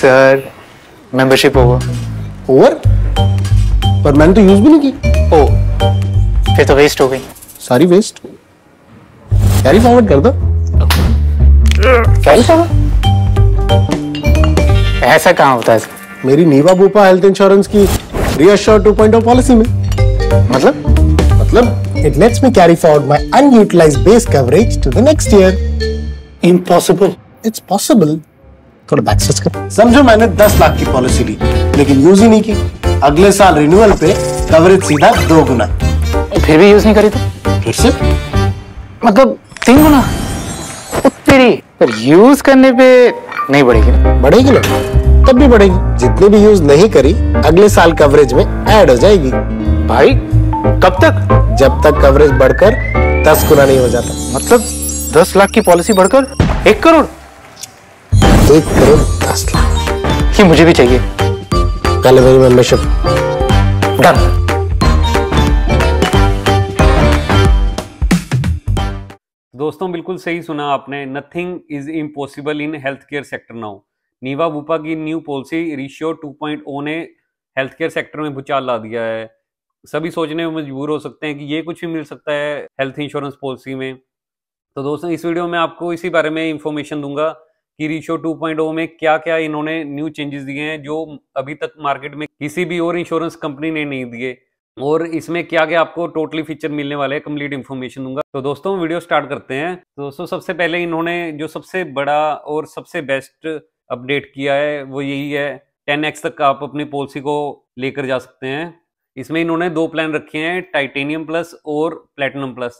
sir membership over over पर मैंने तो यूज भी नहीं की ओ फिर तो वेस्ट हो गई सारी वेस्ट कैरी फॉरवर्ड कर दो कैरी फॉरवर्ड ऐसा कहाँ होता है मेरी नीवा बोपा हेल्थ इंश्योरेंस की रीअश्योर 2.0 पॉलिसी में मतलब मतलब it lets me carry forward my unutilized base coverage to the next year impossible it's possible थोड़ा बैक सर्च कर समझो मैंने दस लाख की पॉलिसी ली लेकिन यूज ही नहीं की अगले साल रिन्यूअल पे कवरेज सीधा दो गुना फिर भी यूज नहीं करी तो फिर से मतलब तीन गुना तेरी पर यूज करने पे नहीं बढ़ेगी ना बढ़ेगी ना तब भी बढ़ेगी जितने भी यूज नहीं करी अगले साल कवरेज में ऐड हो जाएगी भाई कब तक जब तक कवरेज बढ़कर दस गुना नहीं हो जाता मतलब दस लाख की पॉलिसी बढ़कर एक करोड़ एक करोड़ दस लाख ये मुझे भी चाहिए पहले मेरी मेंबरशिप डन दोस्तों बिल्कुल सही सुना आपने nothing is impossible in health care sector now Niva Bupa की न्यू पॉलिसी रिशियो 2.0 ने हेल्थ केयर सेक्टर में भूचाल ला दिया है सभी सोचने में मजबूर हो सकते हैं कि ये कुछ भी मिल सकता है हेल्थ इंश्योरेंस पॉलिसी में तो दोस्तों इस वीडियो में आपको इसी बारे में इंफॉर्मेशन दूंगा कि रिशो 2.0 में क्या क्या इन्होंने न्यू चेंजेस दिए हैं जो अभी तक मार्केट में किसी भी और इंश्योरेंस कंपनी ने नहीं दिए और इसमें क्या क्या आपको टोटली फीचर मिलने वाले हैं कंप्लीट इन्फॉर्मेशन दूंगा तो दोस्तों वीडियो स्टार्ट करते हैं तो दोस्तों सबसे पहले इन्होंने जो सबसे बड़ा और सबसे बेस्ट अपडेट किया है वो यही है टेन एक्स तक आप अपनी पॉलिसी को लेकर जा सकते हैं इसमें इन्होंने दो प्लान रखे हैं टाइटेनियम प्लस और प्लेटिनम प्लस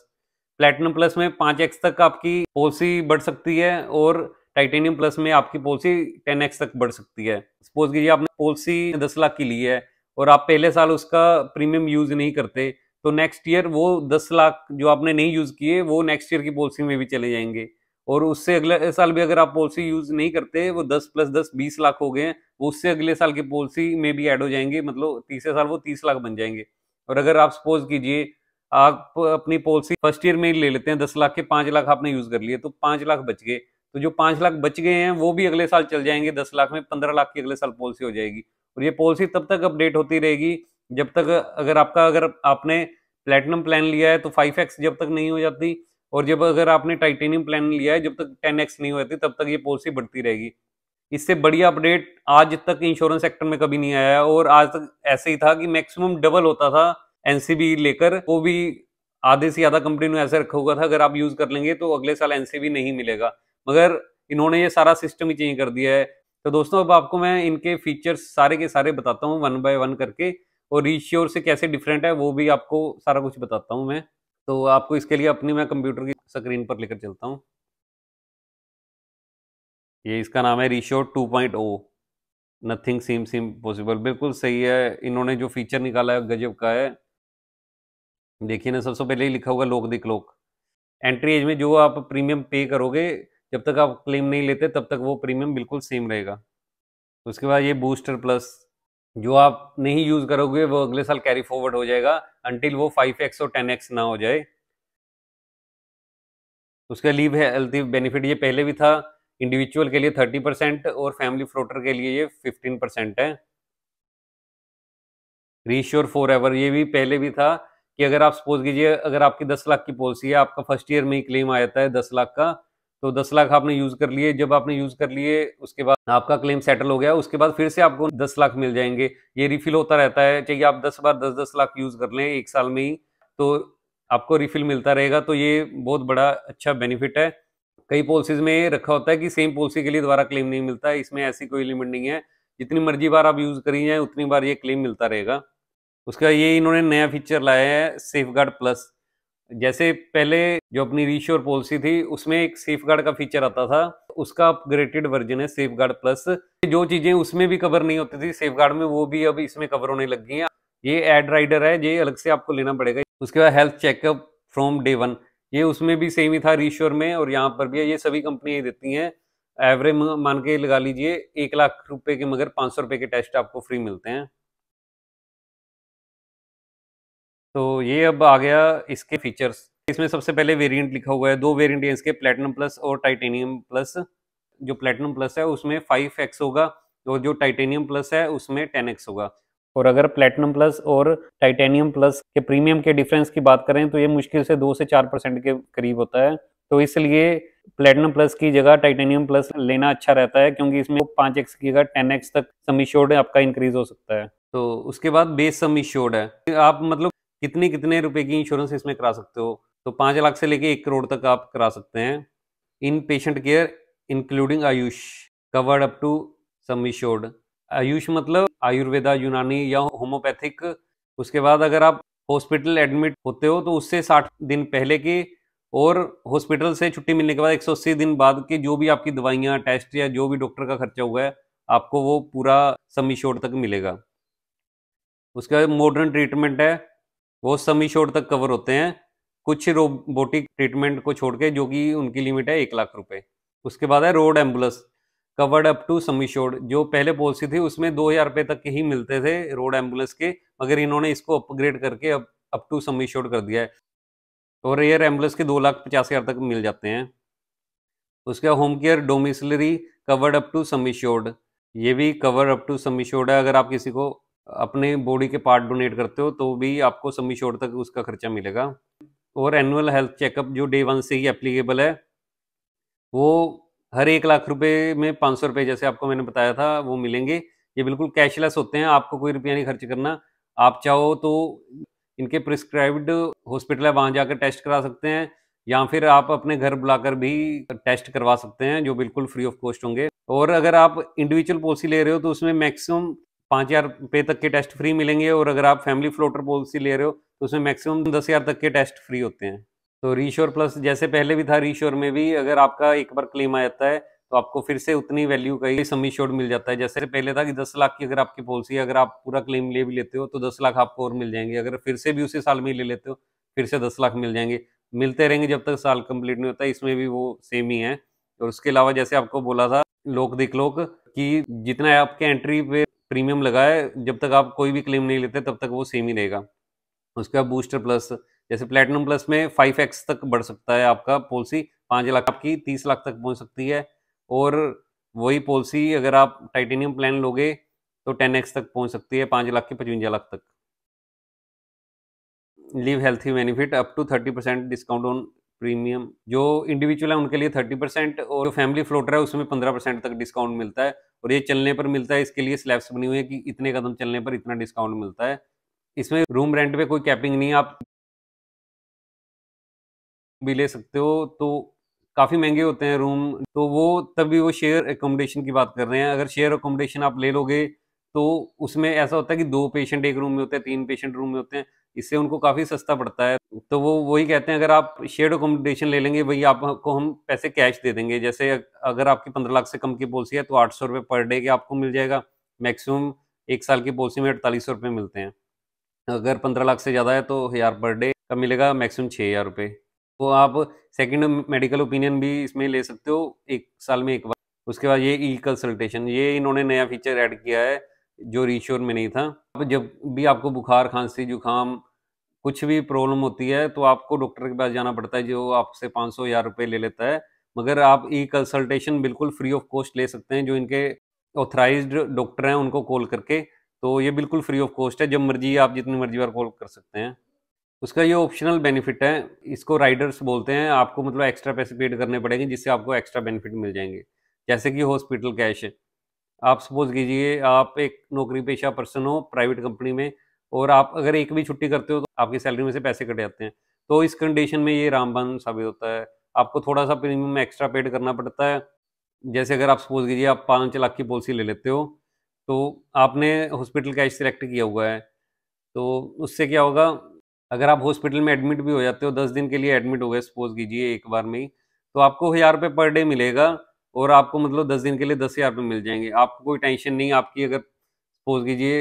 प्लेटिनम प्लस में पाँच एक्स तक आपकी पॉलिसी बढ़ सकती है और टाइटेनियम प्लस में आपकी पॉलिसी टेन एक्स तक बढ़ सकती है सपोज कीजिए आपने पॉलिसी दस लाख की ली है और आप पहले साल उसका प्रीमियम यूज नहीं करते तो नेक्स्ट ईयर वो दस लाख जो आपने नहीं यूज किए वो नेक्स्ट ईयर की पॉलिसी में भी चले जाएंगे और उससे अगले साल भी अगर आप पॉलिसी यूज नहीं करते वो दस प्लस दस बीस लाख हो गए वो उससे अगले साल की पॉलिसी में भी ऐड हो जाएंगे मतलब तीसरे साल वो तीस लाख बन जाएंगे और अगर आप सपोज कीजिए आप अपनी पॉलिसी फर्स्ट ईयर में ही ले लेते हैं दस लाख के पांच लाख आपने यूज कर लिए तो पांच लाख बच गए तो जो पांच लाख बच गए हैं वो भी अगले साल चल जाएंगे दस लाख में पंद्रह लाख की अगले साल पॉलिसी हो जाएगी और ये पॉलिसी तब तक अपडेट होती रहेगी जब तक अगर आपका अगर आपने प्लेटिनम प्लान लिया है तो फाइव एक्स जब तक नहीं हो जाती और जब अगर आपने टाइटेनियम प्लान लिया है जब तक टेन एक्स नहीं हो जाती तब तक ये पॉलिसी बढ़ती रहेगी इससे बड़ी अपडेट आज तक इंश्योरेंस सेक्टर में कभी नहीं आया और आज तक ऐसे ही था कि मैक्सिमम डबल होता था एनसीबी लेकर वो भी आधे से ज्यादा कंपनी ने ऐसे रखा हुआ था अगर आप यूज कर लेंगे तो अगले साल एनसीबी नहीं मिलेगा मगर इन्होंने ये सारा सिस्टम ही चेंज कर दिया है तो दोस्तों अब आपको मैं इनके फीचर्स सारे के सारे बताता हूँ वन बाय वन करके और रीश्योर से कैसे डिफरेंट है वो भी आपको सारा कुछ बताता हूँ मैं तो आपको इसके लिए अपनी मैं कंप्यूटर की स्क्रीन पर लेकर चलता हूँ ये इसका नाम है reassure two point O nothing seem seem possible बिल्कुल सही है इन्होंने जो फीचर निकाला है गजब का है देखिए ना सबसे पहले ही लिखा होगा लोक दिक लोक एंट्री एज में जो आप प्रीमियम पे करोगे जब तक आप क्लेम नहीं लेते तब तक वो प्रीमियम बिल्कुल सेम रहेगा उसके बाद ये बूस्टर प्लस जो आप नहीं यूज़ करोगे वो अगले साल कैरी फॉरवर्ड हो जाएगा अंटिल वो 5x और 10x ना हो जाए उसका लीव है बेनिफिट ये पहले भी था इंडिविजुअल के लिए 30 परसेंट और फैमिली फ्लोटर के लिए ये 15 परसेंट है रीश्योर फॉर एवर ये भी पहले भी था कि अगर आप सपोज कीजिए अगर आपकी 10 लाख की पॉलिसी है आपका फर्स्ट ईयर में ही क्लेम आ जाता है दस लाख का तो दस लाख आपने यूज़ कर लिए जब आपने यूज़ कर लिए उसके बाद आपका क्लेम सेटल हो गया उसके बाद फिर से आपको दस लाख मिल जाएंगे ये रिफिल होता रहता है चाहिए आप दस बार दस दस लाख यूज़ कर लें एक साल में ही तो आपको रिफिल मिलता रहेगा तो ये बहुत बड़ा अच्छा बेनिफिट है कई पॉलिसीज़ में रखा होता है कि सेम पॉलिसी के लिए दोबारा क्लेम नहीं मिलता है इसमें ऐसी कोई लिमिट नहीं है जितनी मर्जी बार आप यूज़ करी जाए उतनी बार ये क्लेम मिलता रहेगा उसका ये इन्होंने नया फीचर लाया है सेफ प्लस जैसे पहले जो अपनी रीश्योर पॉलिसी थी उसमें एक सेफ गार्ड का फीचर आता था उसका अपग्रेडेड वर्जन है सेफ गार्ड प्लस जो चीज़ें उसमें भी कवर नहीं होती थी सेफ गार्ड में वो भी अब इसमें कवर होने लग गई हैं ये एड राइडर है ये अलग से आपको लेना पड़ेगा उसके बाद health checkup from day one ये उसमें भी सेम ही था रीश्योर में और यहाँ पर भी ये सभी कंपनियां देती हैं एवरेज मान के लगा लीजिए एक लाख रुपए के मगर पाँच सौ रुपये के टेस्ट आपको फ्री मिलते हैं तो ये अब आ गया इसके फीचर्स इसमें सबसे पहले वेरिएंट लिखा हुआ है दो वेरिएंट है इसके प्लेटिनम प्लस और टाइटेनियम प्लस जो प्लेटिनम प्लस है उसमें फाइव एक्स होगा और जो टाइटेनियम प्लस है उसमें टेन एक्स होगा और अगर प्लेटिनम प्लस और टाइटेनियम प्लस के प्रीमियम के डिफरेंस की बात करें तो ये मुश्किल से दो से चार परसेंट के करीब होता है तो इसलिए प्लेटिनम प्लस की जगह टाइटेनियम प्लस लेना अच्छा रहता है क्योंकि इसमें पाँच एक्स की जगह टेन एक्स तक सम आपका इंक्रीज हो सकता है तो उसके बाद बेस सम है आप मतलब कितने कितने रुपए की इंश्योरेंस इसमें करा सकते हो तो पाँच लाख से लेके एक करोड़ तक आप करा सकते हैं inpatient care including AYUSH covered up to sum insured AYUSH मतलब आयुर्वेदा यूनानी या होम्योपैथिक उसके बाद अगर आप हॉस्पिटल एडमिट होते हो तो उससे साठ दिन पहले के और हॉस्पिटल से छुट्टी मिलने के बाद एक दिन बाद के जो भी आपकी दवाइयाँ टेस्ट या जो भी डॉक्टर का खर्चा हुआ है आपको वो पूरा समिश्योर तक मिलेगा उसके बाद मॉडर्न ट्रीटमेंट है वो समी शोर तक कवर होते हैं कुछ रोबोटिक ट्रीटमेंट को छोड़ के जो कि उनकी लिमिट है एक लाख रुपए उसके बाद है road ambulance covered up to shore जो पहले पॉलिसी थी उसमें दो हज़ार रुपये तक ही मिलते थे रोड एम्बुलेंस के मगर इन्होंने इसको अपग्रेड करके अब अप टू शोर कर दिया है और एयर एम्बुलेंस के दो लाख पचास हज़ार तक मिल जाते हैं उसके बाद home care domiciliary covered up to sum insured ये भी कवर अप टू समीशोर्ड है अगर आप किसी को अपने बॉडी के पार्ट डोनेट करते हो तो भी आपको समी शोर तक उसका खर्चा मिलेगा और एनुअल हेल्थ चेकअप जो डे वन से ही एप्लीकेबल है वो हर एक लाख रुपए में पाँच सौ रुपये जैसे आपको मैंने बताया था वो मिलेंगे ये बिल्कुल कैशलेस होते हैं आपको कोई रुपया नहीं खर्च करना आप चाहो तो इनके प्रिस्क्राइब्ड हॉस्पिटल है वहाँ जाकर टेस्ट करा सकते हैं या फिर आप अपने घर बुलाकर भी टेस्ट करवा सकते हैं जो बिल्कुल फ्री ऑफ कॉस्ट होंगे और अगर आप इंडिविजुअल पॉलिसी ले रहे हो तो उसमें मैक्सिमम पाँच हज़ार रुपये तक के टेस्ट फ्री मिलेंगे और अगर आप फैमिली फ्लोटर पॉलिसी ले रहे हो तो उसमें मैक्सिमम दस हज़ार तक के टेस्ट फ्री होते हैं तो रीश्योर प्लस जैसे पहले भी था रीश्योर में भी अगर आपका एक बार क्लेम आ जाता है तो आपको फिर से उतनी वैल्यू का ही सम इश्योर्ड मिल जाता है जैसे पहले था कि दस लाख की अगर आपकी पॉलिसी अगर आप पूरा क्लेम ले भी लेते हो तो दस लाख आपको और मिल जाएंगे अगर फिर से भी उसी साल में ले लेते हो फिर से दस लाख मिल जाएंगे मिलते रहेंगे जब तक साल कंप्लीट नहीं होता इसमें भी वो सेम ही है और उसके अलावा जैसे आपको बोला था लोक दिख लोक कि जितना आपके एंट्री पे प्रीमियम लगाए जब तक आप कोई भी क्लेम नहीं लेते तब तक वो सेम ही रहेगा उसके बाद बूस्टर प्लस जैसे प्लेटिनम प्लस में फाइव एक्स तक बढ़ सकता है आपका पॉलिसी पाँच लाख आपकी तीस लाख तक पहुंच सकती है और वही पॉलिसी अगर आप टाइटेनियम प्लान लोगे तो टेन एक्स तक पहुंच सकती है पाँच लाख के पचवंजा लाख तक live healthy benefit up to thirty percent discount on premium जो इंडिविजुअल है उनके लिए थर्टी परसेंट और जो फैमिली फ्लोटर है उसमें पंद्रह परसेंट तक डिस्काउंट मिलता है और ये चलने पर मिलता है इसके लिए स्लैब्स बनी हुई है कि इतने कदम चलने पर इतना डिस्काउंट मिलता है इसमें रूम रेंट पे कोई कैपिंग नहीं आप भी ले सकते हो तो काफ़ी महंगे होते हैं रूम तो वो तभी वो शेयर एकोमोडेशन की बात कर रहे हैं अगर शेयर एकोमोडेशन आप ले लोगे तो उसमें ऐसा होता है कि दो पेशेंट एक रूम में होते हैं तीन पेशेंट रूम में होते हैं इससे उनको काफ़ी सस्ता पड़ता है तो वो वही कहते हैं अगर आप शेयर अकोमोडेशन ले लेंगे भाई आपको हम पैसे कैश दे देंगे जैसे अगर आपकी पंद्रह लाख से कम की पॉलिसी है तो आठ सौ रुपये पर डे के आपको मिल जाएगा मैक्सिमम एक साल की पॉलिसी में अड़तालीस सौ रुपये मिलते हैं अगर पंद्रह लाख से ज़्यादा है तो हज़ार पर डे का मिलेगा मैक्सिमम छः हज़ार रुपये तो आप सेकेंड मेडिकल ओपिनियन भी इसमें ले सकते हो एक साल में एक बार उसके बाद ये ई कंसल्टेशन ये इन्होंने नया फीचर ऐड किया है जो रीश्योर में नहीं था अब जब भी आपको बुखार खांसी जुकाम कुछ भी प्रॉब्लम होती है तो आपको डॉक्टर के पास जाना पड़ता है जो आपसे पाँच सौ हजार रुपये ले लेता है मगर आप ई कंसल्टेशन बिल्कुल फ्री ऑफ कॉस्ट ले सकते हैं जो इनके ऑथराइज डॉक्टर हैं उनको कॉल करके तो ये बिल्कुल फ्री ऑफ कॉस्ट है जब मर्जी आप जितनी मर्जी बार कॉल कर सकते हैं उसका ये ऑप्शनल बेनिफिट है इसको राइडर्स बोलते हैं आपको मतलब एक्स्ट्रा पैसे पेड करने पड़ेंगे जिससे आपको एक्स्ट्रा बेनिफिट मिल जाएंगे जैसे कि हॉस्पिटल कैश है आप सपोज कीजिए आप एक नौकरी पेशा पर्सन हो प्राइवेट कंपनी में और आप अगर एक भी छुट्टी करते हो तो आपकी सैलरी में से पैसे कट जाते हैं तो इस कंडीशन में ये रामबन साबित होता है आपको थोड़ा सा प्रीमियम एक्स्ट्रा पेड करना पड़ता है जैसे अगर आप सपोज कीजिए आप पाँच लाख की पॉलिसी ले लेते हो तो आपने हॉस्पिटल कैश सिलेक्ट किया हुआ है तो उससे क्या होगा अगर आप हॉस्पिटल में एडमिट भी हो जाते हो दस दिन के लिए एडमिट हो गए सपोज कीजिए एक बार में ही तो आपको हज़ार रुपये पर डे मिलेगा और आपको मतलब दस दिन के लिए दस हज़ार रुपये मिल जाएंगे आपको कोई टेंशन नहीं आपकी अगर सपोज कीजिए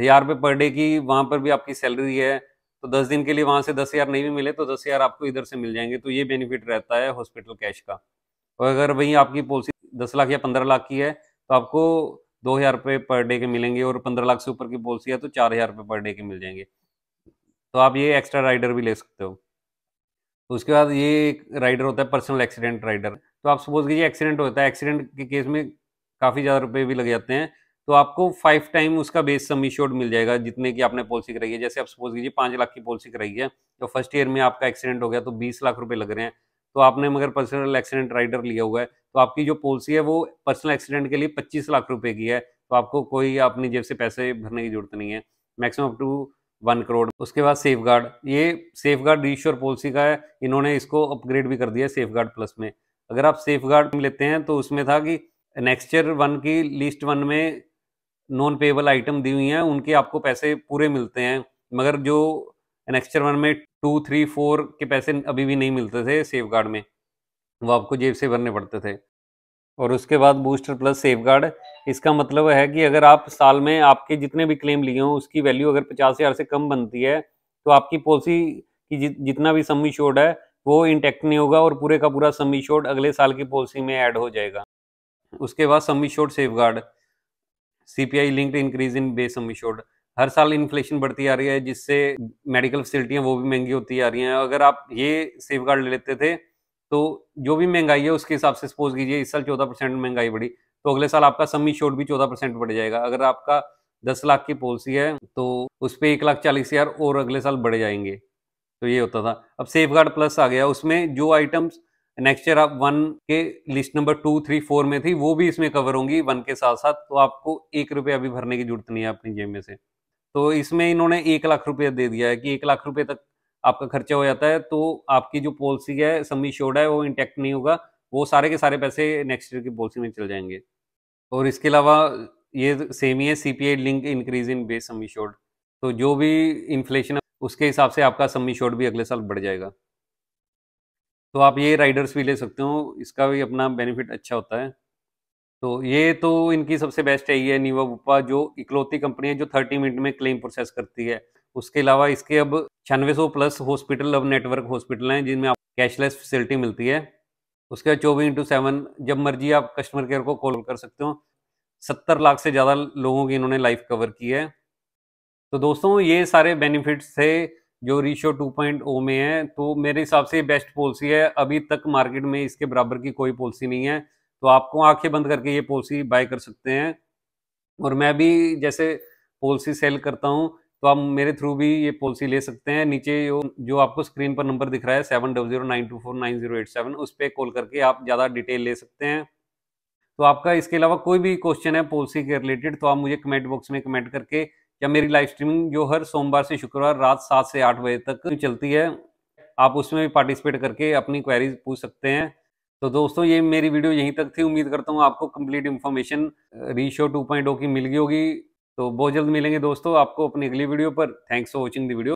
हज़ार रुपये पर डे की वहाँ पर भी आपकी सैलरी है तो दस दिन के लिए वहाँ से दस हज़ार नहीं भी मिले तो दस हज़ार आपको इधर से मिल जाएंगे तो ये बेनिफिट रहता है हॉस्पिटल कैश का और अगर वहीं आपकी पॉलिसी दस लाख या पंद्रह लाख की है तो आपको दो हज़ार रुपये पर डे के मिलेंगे और पंद्रह लाख से ऊपर की पॉलिसी है तो चार हज़ार रुपये पर डे के मिल जाएंगे तो आप ये एक्स्ट्रा राइडर भी ले सकते हो उसके बाद ये एक राइडर होता है पर्सनल एक्सीडेंट राइडर तो आप सपोज कीजिए एक्सीडेंट होता है एक्सीडेंट के केस में काफ़ी ज़्यादा रुपये भी लग जाते हैं तो आपको फाइव टाइम उसका बेस सम इश्योर्ड मिल जाएगा जितने की आपने पॉलिसी कराई है जैसे आप सपोज कीजिए पाँच लाख की पॉलिसी कराई है तो फर्स्ट ईयर में आपका एक्सीडेंट हो गया तो बीस लाख रुपये लग रहे हैं तो आपने मगर पर्सनल एक्सीडेंट राइडर लिया हुआ है तो आपकी जो पॉलिसी है वो पर्सनल एक्सीडेंट के लिए पच्चीस लाख रुपये की है तो आपको कोई अपनी जेब से पैसे भरने की जरूरत नहीं है maximum up to one crore उसके बाद सेफ गार्ड ये सेफ गार्ड रीश्योर पॉलिसी का है इन्होंने इसको अपग्रेड भी कर दिया सेफ गार्ड प्लस में अगर आप सेफ गार्ड लेते हैं तो उसमें था कि नेक्स्चर वन की लिस्ट वन में नॉन पेबल आइटम दी हुई हैं उनके आपको पैसे पूरे मिलते हैं मगर जो नेक्स्टर वन में टू थ्री फोर के पैसे अभी भी नहीं मिलते थे सेफ गार्ड में वो आपको जेब से भरने पड़ते थे और उसके बाद बूस्टर प्लस सेफ गार्ड इसका मतलब है कि अगर आप साल में आपके जितने भी क्लेम लिए हों उसकी वैल्यू अगर पचास हज़ार से कम बनती है तो आपकी पॉलिसी की जितना भी सम इशोर्ड है वो इंटेक्ट नहीं होगा और पूरे का पूरा समी शॉर्ट अगले साल की पॉलिसी में ऐड हो जाएगा उसके बाद sum insured safeguard CPI linked increase in base sum insured हर साल इन्फ्लेशन बढ़ती आ रही है जिससे मेडिकल फैसिलिटियाँ वो भी महंगी होती आ रही हैं अगर आप ये सेफ गार्ड ले लेते थे तो जो भी महंगाई है उसके हिसाब से सपोज कीजिए इस साल चौदह परसेंट महंगाई बढ़ी तो अगले साल आपका समी शॉर्ट भी चौदह परसेंट बढ़ जाएगा अगर आपका दस लाख की पॉलिसी है तो उस पर एक लाख चालीस हज़ार और अगले साल बढ़ जाएंगे तो ये होता था अब सेफ गार्ड प्लस आ गया उसमें जो आइटम्स नेक्स्ट ईयर आप वन के list number two three four में थी वो भी इसमें कवर होंगी वन के साथ साथ तो आपको एक रुपया भी भरने की जरूरत नहीं है अपनी जेब में से तो इसमें इन्होंने एक लाख रुपया दे दिया है कि एक लाख रुपये तक आपका खर्चा हो जाता है तो आपकी जो पॉलिसी है समी शोड है वो इंटेक्ट नहीं होगा वो सारे के सारे पैसे नेक्स्ट ईयर की पॉलिसी में चल जाएंगे और इसके अलावा ये सेम ही है C link increase in base sum insured तो जो भी इन्फ्लेशन उसके हिसाब से आपका सम्मी शॉर्ट भी अगले साल बढ़ जाएगा तो आप ये राइडर्स भी ले सकते हो इसका भी अपना बेनिफिट अच्छा होता है तो ये तो इनकी सबसे बेस्ट है ये नीवा बुप्पा जो इकलौती कंपनी है जो थर्टी मिनट में क्लेम प्रोसेस करती है उसके अलावा इसके अब छियानवे प्लस हॉस्पिटल अब नेटवर्क हॉस्पिटल हैं जिनमें आप कैशलेस फैसिलिटी मिलती है उसके बाद चौबीस इंटू सेवन जब मर्जी आप कस्टमर केयर को कॉल कर सकते हो सत्तर लाख से ज़्यादा लोगों की इन्होंने लाइफ कवर की है तो दोस्तों ये सारे बेनिफिट्स थे जो रीशो 2.0 में है तो मेरे हिसाब से बेस्ट पॉलिसी है अभी तक मार्केट में इसके बराबर की कोई पॉलिसी नहीं है तो आपको आंखें बंद करके ये पॉलिसी बाय कर सकते हैं और मैं भी जैसे पॉलिसी सेल करता हूँ तो आप मेरे थ्रू भी ये पॉलिसी ले सकते हैं नीचे जो जो आपको स्क्रीन पर नंबर दिख रहा है seven double zero nine two four nine zero eight seven उस पर कॉल करके आप ज़्यादा डिटेल ले सकते हैं तो आपका इसके अलावा कोई भी क्वेश्चन है पॉलिसी के रिलेटेड तो आप मुझे कमेंट बॉक्स में कमेंट करके या मेरी लाइव स्ट्रीमिंग जो हर सोमवार से शुक्रवार रात सात से आठ बजे तक चलती है आप उसमें भी पार्टिसिपेट करके अपनी क्वेरीज पूछ सकते हैं तो दोस्तों ये मेरी वीडियो यहीं तक थी उम्मीद करता हूँ आपको कंप्लीट इन्फॉर्मेशन रीशो टू की मिल गई होगी तो बहुत जल्द मिलेंगे दोस्तों आपको अपनी अगली वीडियो पर thanks for watching the video